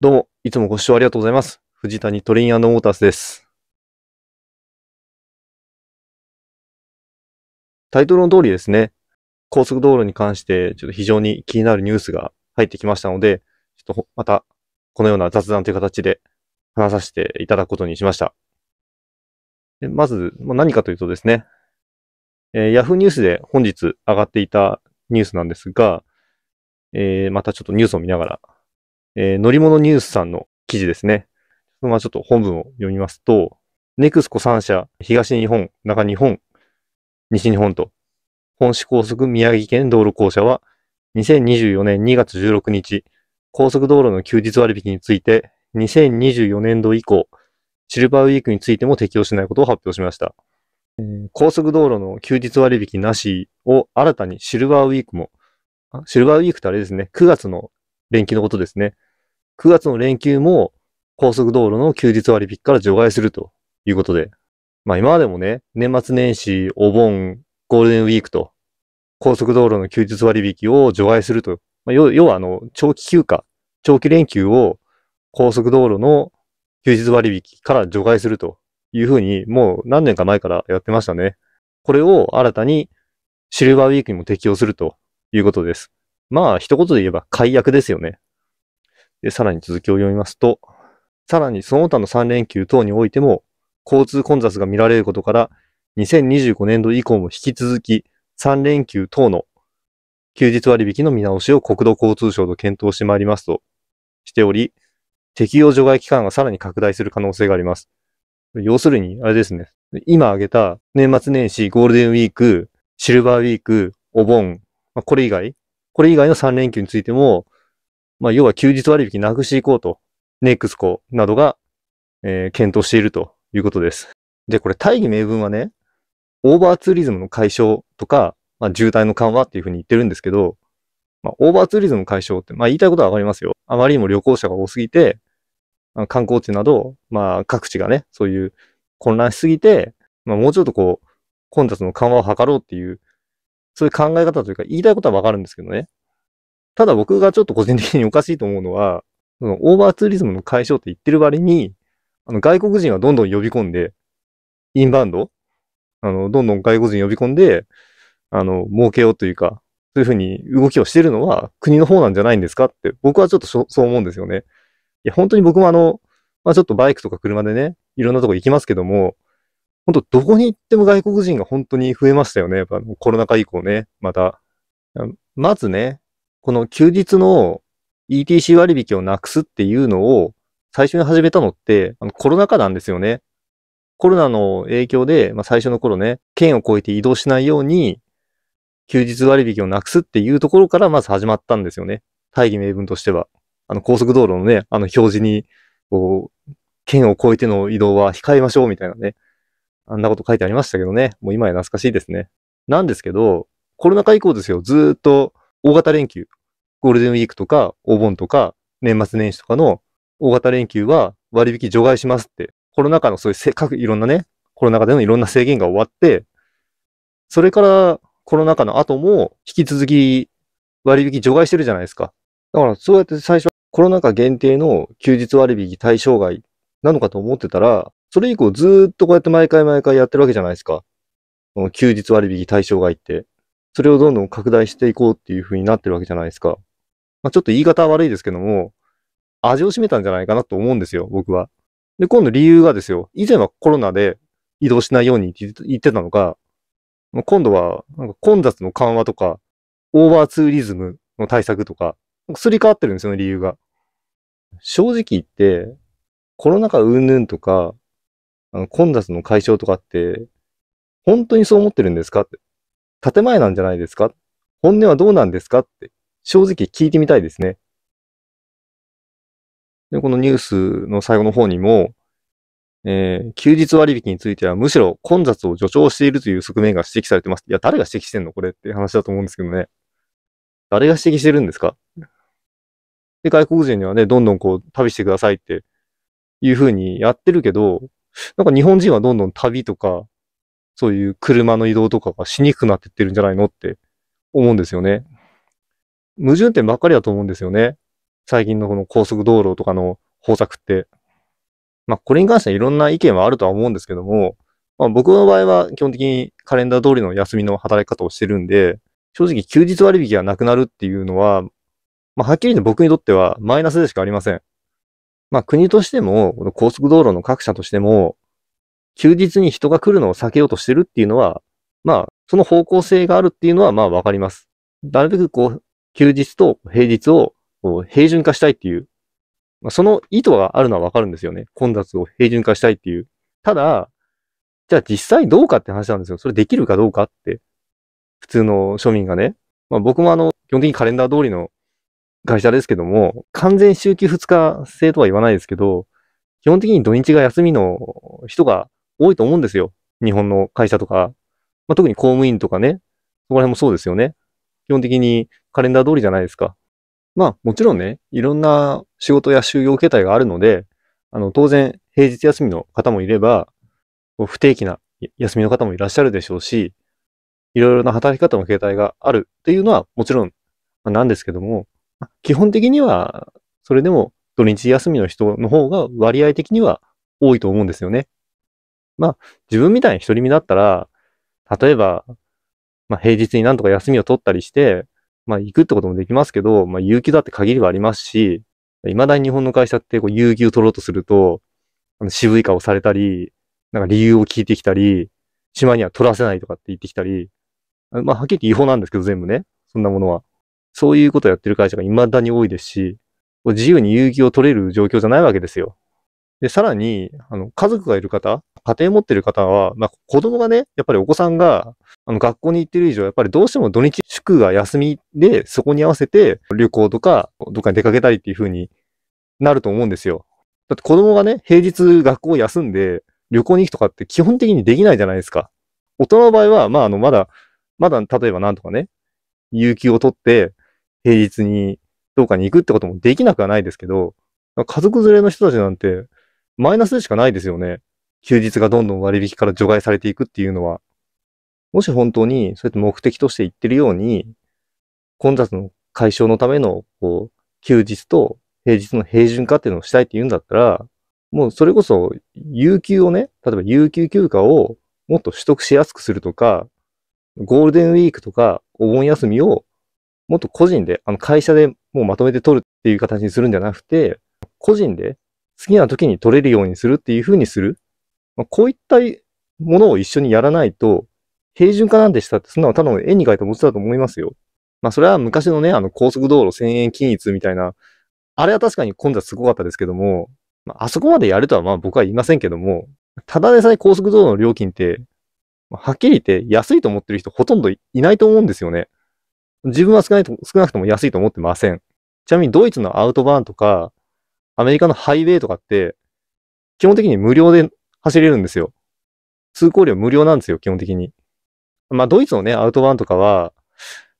どうも、いつもご視聴ありがとうございます。藤谷トレインモータースです。タイトルの通りですね、高速道路に関してちょっと非常に気になるニュースが入ってきましたので、ちょっとまたこのような雑談という形で話させていただくことにしました。でまず、何かというとですね、えー、Yahoo ニュースで本日上がっていたニュースなんですが、えー、またちょっとニュースを見ながらえー、乗り物ニュースさんの記事ですね。まあちょっと本文を読みますと、ネクスコ3社、東日本、中日本、西日本と、本市高速宮城県道路公社は、2024年2月16日、高速道路の休日割引について、2024年度以降、シルバーウィークについても適用しないことを発表しました。えー、高速道路の休日割引なしを新たにシルバーウィークも、シルバーウィークってあれですね、9月の連休のことですね。9月の連休も高速道路の休日割引から除外するということで。まあ今までもね、年末年始、お盆、ゴールデンウィークと、高速道路の休日割引を除外すると。まあ、要はあの、長期休暇、長期連休を高速道路の休日割引から除外するというふうに、もう何年か前からやってましたね。これを新たにシルバーウィークにも適用するということです。まあ、一言で言えば解約ですよね。で、さらに続きを読みますと、さらにその他の3連休等においても、交通混雑が見られることから、2025年度以降も引き続き、3連休等の休日割引の見直しを国土交通省と検討してまいりますとしており、適用除外期間がさらに拡大する可能性があります。要するに、あれですね。今挙げた年末年始、ゴールデンウィーク、シルバーウィーク、お盆、まあ、これ以外、これ以外の3連休についても、まあ、要は休日割引なくしていこうと、ネクスコなどが、えー、検討しているということです。で、これ大義名分はね、オーバーツーリズムの解消とか、まあ、渋滞の緩和っていうふうに言ってるんですけど、まあ、オーバーツーリズム解消って、まあ、言いたいことはわかりますよ。あまりにも旅行者が多すぎて、観光地など、まあ、各地がね、そういう混乱しすぎて、まあ、もうちょっとこう、混雑の緩和を図ろうっていう、そういう考え方というか、言いたいことはわかるんですけどね。ただ僕がちょっと個人的におかしいと思うのは、そのオーバーツーリズムの解消って言ってる割に、あの外国人はどんどん呼び込んで、インバウンドあの、どんどん外国人呼び込んで、あの、儲けようというか、そういうふうに動きをしてるのは国の方なんじゃないんですかって、僕はちょっとそう思うんですよね。いや、本当に僕もあの、まあ、ちょっとバイクとか車でね、いろんなとこ行きますけども、本当どこに行っても外国人が本当に増えましたよね。やっぱコロナ禍以降ね、また。まずね、この休日の ETC 割引をなくすっていうのを最初に始めたのって、あのコロナ禍なんですよね。コロナの影響で、まあ、最初の頃ね、県を越えて移動しないように、休日割引をなくすっていうところからまず始まったんですよね。大義名分としては。あの、高速道路のね、あの表示に、こう、県を越えての移動は控えましょうみたいなね。あんなこと書いてありましたけどね。もう今や懐かしいですね。なんですけど、コロナ禍以降ですよ、ずっと大型連休、ゴールデンウィークとか、お盆とか、年末年始とかの大型連休は割引除外しますって、コロナ禍のそういう各いろんなね、コロナ禍でのいろんな制限が終わって、それからコロナ禍の後も引き続き割引除外してるじゃないですか。だからそうやって最初コロナ禍限定の休日割引対象外なのかと思ってたら、それ以降ずっとこうやって毎回毎回やってるわけじゃないですか。この休日割引対象外って。それをどんどん拡大していこうっていう風になってるわけじゃないですか。まあ、ちょっと言い方は悪いですけども、味を占めたんじゃないかなと思うんですよ、僕は。で、今度理由がですよ、以前はコロナで移動しないように言ってたのが、今度はなんか混雑の緩和とか、オーバーツーリズムの対策とか、すり替わってるんですよね、理由が。正直言って、コロナ禍うんぬんとか、あの混雑の解消とかって、本当にそう思ってるんですかって。建前なんじゃないですか本音はどうなんですかって正直聞いてみたいですね。で、このニュースの最後の方にも、えー、休日割引についてはむしろ混雑を助長しているという側面が指摘されてます。いや、誰が指摘してんのこれって話だと思うんですけどね。誰が指摘してるんですかで、外国人にはね、どんどんこう、旅してくださいっていうふうにやってるけど、なんか日本人はどんどん旅とか、そういう車の移動とかがしにくくなってってるんじゃないのって思うんですよね。矛盾点ばっかりだと思うんですよね。最近のこの高速道路とかの方策って。まあ、これに関してはいろんな意見はあるとは思うんですけども、まあ、僕の場合は基本的にカレンダー通りの休みの働き方をしてるんで、正直休日割引がなくなるっていうのは、まあ、はっきり言って僕にとってはマイナスでしかありません。まあ、国としても、この高速道路の各社としても、休日に人が来るのを避けようとしてるっていうのは、まあ、その方向性があるっていうのは、まあ、わかります。なるべくこう、休日と平日を平準化したいっていう、まあ、その意図があるのはわかるんですよね。混雑を平準化したいっていう。ただ、じゃあ実際どうかって話なんですよ。それできるかどうかって。普通の庶民がね。まあ僕もあの、基本的にカレンダー通りの会社ですけども、完全週休2日制とは言わないですけど、基本的に土日が休みの人が多いと思うんですよ。日本の会社とか。まあ、特に公務員とかね。そこら辺もそうですよね。基本的にカレンダー通りじゃないですか。まあ、もちろんね、いろんな仕事や就業形態があるので、あの、当然、平日休みの方もいれば、不定期な休みの方もいらっしゃるでしょうし、いろいろな働き方の形態があるっていうのはもちろんなんですけども、基本的には、それでも土日休みの人の方が割合的には多いと思うんですよね。まあ、自分みたいに独り身だったら、例えば、まあ、平日になんとか休みを取ったりして、まあ、行くってこともできますけど、まあ、有給だって限りはありますし、未だに日本の会社ってこう有給取ろうとすると、あの渋い顔されたり、なんか理由を聞いてきたり、島には取らせないとかって言ってきたり、まあ、はっきり言って違法なんですけど、全部ね。そんなものは。そういうことをやってる会社が未だに多いですし、自由に有給を取れる状況じゃないわけですよ。で、さらに、あの、家族がいる方家庭持ってる方は、まあ、子供がね、やっぱりお子さんが、あの、学校に行ってる以上、やっぱりどうしても土日、祝が休みで、そこに合わせて、旅行とか、どっかに出かけたりっていう風になると思うんですよ。だって子供がね、平日学校休んで、旅行に行くとかって基本的にできないじゃないですか。大人の場合は、まあ、あの、まだ、まだ、例えばなんとかね、有給を取って、平日にどうかに行くってこともできなくはないですけど、家族連れの人たちなんて、マイナスしかないですよね。休日がどんどん割引から除外されていくっていうのは、もし本当にそうやって目的として言ってるように、混雑の解消のための、こう、休日と平日の平準化っていうのをしたいって言うんだったら、もうそれこそ、有給をね、例えば有給休暇をもっと取得しやすくするとか、ゴールデンウィークとかお盆休みをもっと個人で、あの会社でもうまとめて取るっていう形にするんじゃなくて、個人で好きな時に取れるようにするっていうふうにする。まあ、こういったものを一緒にやらないと、平準化なんでしたって、そんなのただの絵に描いたてだと思いますよ。まあ、それは昔のね、あの、高速道路1000円均一みたいな、あれは確かに混雑すごかったですけども、まあ、あそこまでやるとはまあ僕は言いませんけども、ただでさえ高速道路の料金って、はっきり言って安いと思ってる人ほとんどいないと思うんですよね。自分は少ないと少なくとも安いと思ってません。ちなみにドイツのアウトバーンとか、アメリカのハイウェイとかって、基本的に無料で走れるんですよ。通行料無料なんですよ、基本的に。まあ、ドイツのね、アウトバーンとかは、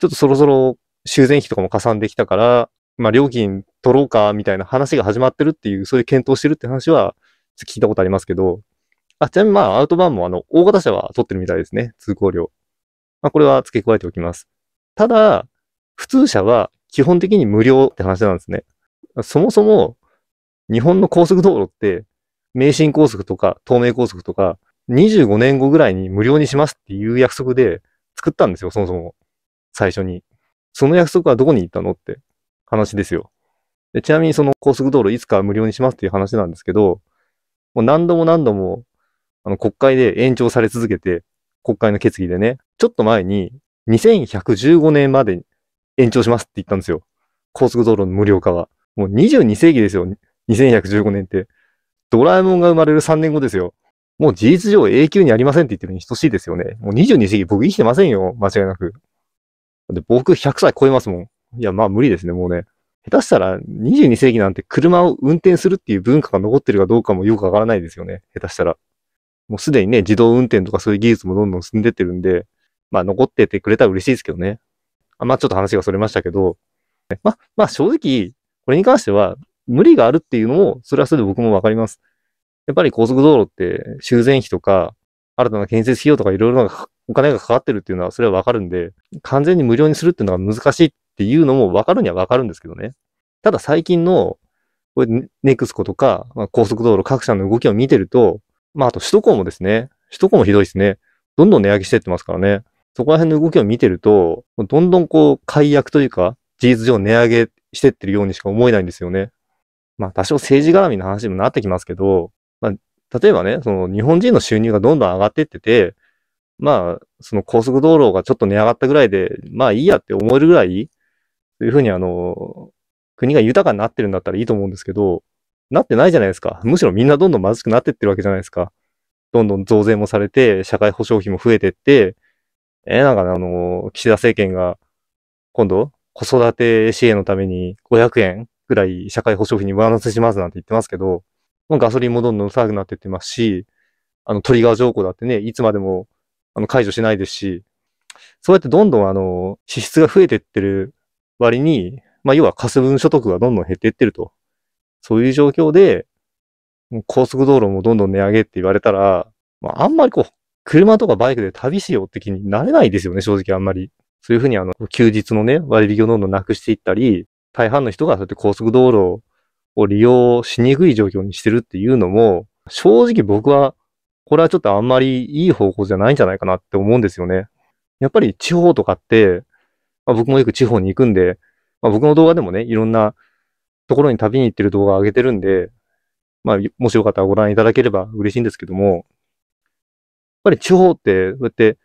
ちょっとそろそろ修繕費とかも加算できたから、まあ、料金取ろうか、みたいな話が始まってるっていう、そういう検討してるって話は、聞いたことありますけど、あ、ちなみにまあ、アウトバーンもあの、大型車は取ってるみたいですね、通行料。まあ、これは付け加えておきます。ただ、普通車は基本的に無料って話なんですね。そもそも、日本の高速道路って、名神高速とか東名高速とか、25年後ぐらいに無料にしますっていう約束で作ったんですよ、そもそも。最初に。その約束はどこに行ったのって話ですよ。でちなみにその高速道路いつか無料にしますっていう話なんですけど、もう何度も何度もあの国会で延長され続けて、国会の決議でね、ちょっと前に2115年まで延長しますって言ったんですよ。高速道路の無料化は。もう22世紀ですよ。2115年って。ドラえもんが生まれる3年後ですよ。もう事実上永久にありませんって言ってるに等しいですよね。もう22世紀僕生きてませんよ。間違いなく。で、僕100歳超えますもん。いや、まあ無理ですね、もうね。下手したら22世紀なんて車を運転するっていう文化が残ってるかどうかもよくわからないですよね。下手したら。もうすでにね、自動運転とかそういう技術もどんどん進んでってるんで、まあ残っててくれたら嬉しいですけどね。あまあちょっと話がそれましたけど、まあ、まあ正直、これに関しては無理があるっていうのも、それはそれで僕もわかります。やっぱり高速道路って修繕費とか、新たな建設費用とかいろいろなお金がかかってるっていうのは、それはわかるんで、完全に無料にするっていうのが難しいっていうのもわかるにはわかるんですけどね。ただ最近の、これ、ネクスコとか、まあ、高速道路各社の動きを見てると、まあ、あと首都高もですね、首都高もひどいですね。どんどん値上げしてってますからね。そこら辺の動きを見てると、どんどんこう、解約というか、事実上値上げしてってるようにしか思えないんですよね。まあ多少政治絡みの話にもなってきますけど、まあ、例えばね、その日本人の収入がどんどん上がってってて、まあ、その高速道路がちょっと値上がったぐらいで、まあいいやって思えるぐらい、というふうにあの、国が豊かになってるんだったらいいと思うんですけど、なってないじゃないですか。むしろみんなどんどん貧しくなってってるわけじゃないですか。どんどん増税もされて、社会保障費も増えてって、えー、なんかね、あの、岸田政権が、今度、子育て支援のために500円くらい社会保障費に上乗せしますなんて言ってますけど、ガソリンもどんどん高くなっていってますし、あの、トリガー条項だってね、いつまでも、あの、解除しないですし、そうやってどんどんあの、支出が増えていってる割に、まあ、要は過数分所得がどんどん減っていってると。そういう状況で、高速道路もどんどん値上げって言われたら、まあ、あんまりこう、車とかバイクで旅しようって気になれないですよね、正直あんまり。そういうふうにあの、休日のね、割引をどんどんなくしていったり、大半の人がそうやって高速道路を利用しにくい状況にしてるっていうのも、正直僕は、これはちょっとあんまりいい方向じゃないんじゃないかなって思うんですよね。やっぱり地方とかって、まあ、僕もよく地方に行くんで、まあ、僕の動画でもね、いろんなところに旅に行ってる動画を上げてるんで、まあ、もしよかったらご覧いただければ嬉しいんですけども、やっぱり地方って、そうやって、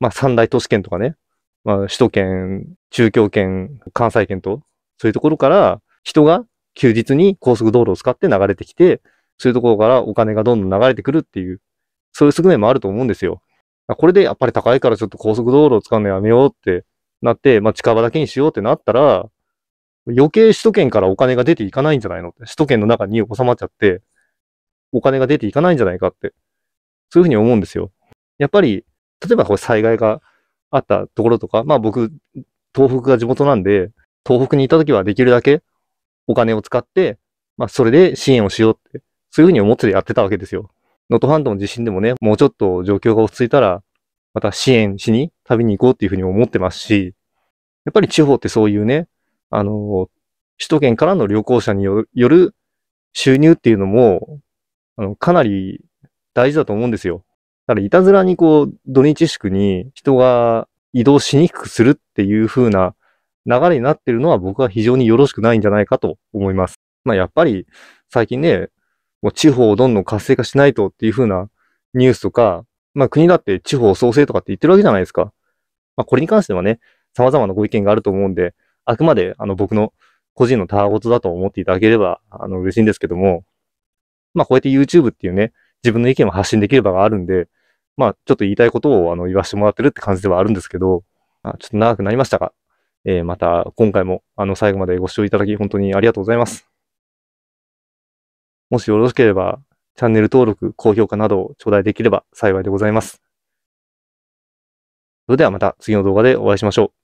まあ、三大都市圏とかね、まあ、首都圏、中京圏、関西圏と、そういうところから人が休日に高速道路を使って流れてきて、そういうところからお金がどんどん流れてくるっていう、そういう側面もあると思うんですよ。これでやっぱり高いからちょっと高速道路を使うのやめようってなって、まあ近場だけにしようってなったら、余計首都圏からお金が出ていかないんじゃないの首都圏の中に収まっちゃって、お金が出ていかないんじゃないかって、そういうふうに思うんですよ。やっぱり、例えばこれ災害があったところとか、まあ僕、東北が地元なんで、東北にいた時はできるだけお金を使って、まあ、それで支援をしようって、そういうふうに思ってやってたわけですよ。能登半島の地震でもね、もうちょっと状況が落ち着いたら、また支援しに旅に行こうっていうふうに思ってますし、やっぱり地方ってそういうね、あの、首都圏からの旅行者による収入っていうのも、あの、かなり大事だと思うんですよ。だから、いたずらにこう、土日祝に人が移動しにくくするっていう風な流れになってるのは僕は非常によろしくないんじゃないかと思います。まあやっぱり最近ね、もう地方をどんどん活性化しないとっていう風なニュースとか、まあ国だって地方創生とかって言ってるわけじゃないですか。まあこれに関してはね、様々なご意見があると思うんで、あくまであの僕の個人のたわごとだと思っていただければあの嬉しいんですけども、まあこうやって YouTube っていうね、自分の意見を発信できる場があるんで、まあちょっと言いたいことをあの言わせてもらってるって感じではあるんですけど、あちょっと長くなりましたが、えー、また今回もあの最後までご視聴いただき本当にありがとうございます。もしよろしければチャンネル登録、高評価などを頂戴できれば幸いでございます。それではまた次の動画でお会いしましょう。